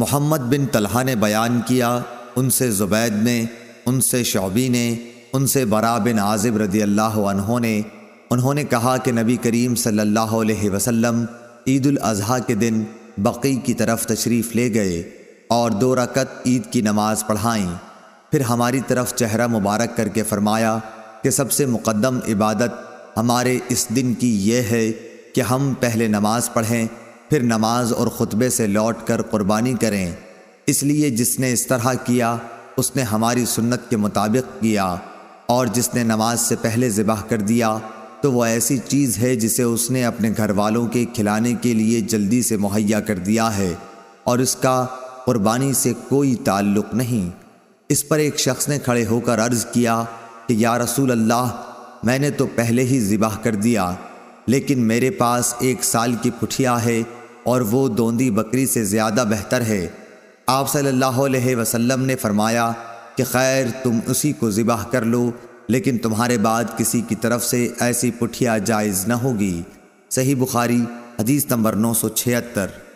मोहम्मद बिन तलहा ने बयान किया उनसे जुबैद ने उनसे शौबी ने उनसे बरा बिन आजिब रदी अल्लाह ने उन्होंने कहा कि नबी करीम सल्लल्लाहु अलैहि वसल्लम ईद अज़हा के दिन बकी की तरफ तशरीफ़ ले गए और दो रकत ईद की नमाज़ पढ़ाई फिर हमारी तरफ चेहरा मुबारक करके फरमाया कि सबसे मुकदम इबादत हमारे इस दिन की यह है कि हम पहले नमाज़ पढ़ें फिर नमाज और ख़ुतबे से लौट कर कुर्बानी करें इसलिए जिसने इस तरह किया उसने हमारी सुन्नत के मुताबिक किया और जिसने नमाज से पहले ज़िबाह कर दिया तो वह ऐसी चीज़ है जिसे उसने अपने घर वालों के खिलाने के लिए जल्दी से मुहैया कर दिया है और इसका कुर्बानी से कोई ताल्लुक़ नहीं इस पर एक शख्स ने खड़े होकर अर्ज़ किया कि या रसूल अल्लाह मैंने तो पहले ही ज़िबाह कर दिया लेकिन मेरे पास एक साल की पुठिया है और वो दोंदी बकरी से ज़्यादा बेहतर है आप सल्लल्लाहु अलैहि वसल्लम ने फरमाया कि खैर तुम उसी को ज़िबाह कर लो लेकिन तुम्हारे बाद किसी की तरफ से ऐसी पुठिया जायज़ न होगी सही बुखारी हदीस नंबर नौ सौ छिहत्तर